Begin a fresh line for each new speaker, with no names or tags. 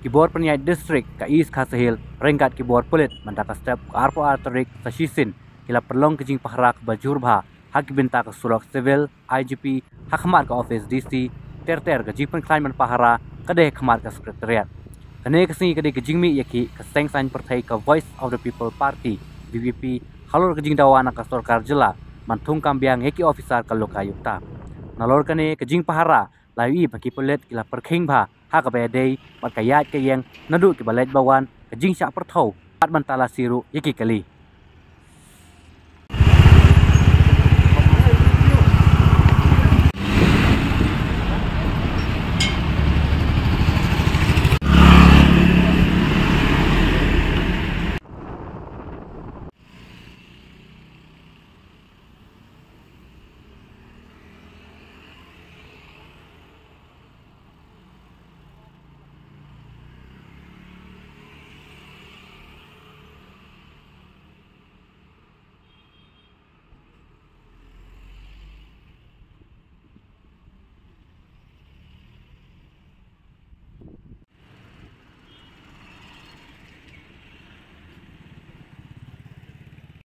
Kibor penyai distrik ke East
Khasahil rengkat kibor pelit mendapat step ke arpo arterik sa shisin kila perlong pahara pahrak bajurbha hak binta ke surok civil IGP hakmar ke office DC terter ka jipen klain pahara kadeh khamar ke sekretariat kane kasing kadeh kejingmi yaki ka seng sain voice of the people party BPP halur kejing dawana ke sarkar jela mantung kambiang ofisar officer ka lokayukta Nalur kene kejing pahara layu i bagi pelit kila perking bah haka pe dei pat kayat ke yang nadu ke balet bawan ke jing sya perthau at siru yeki kali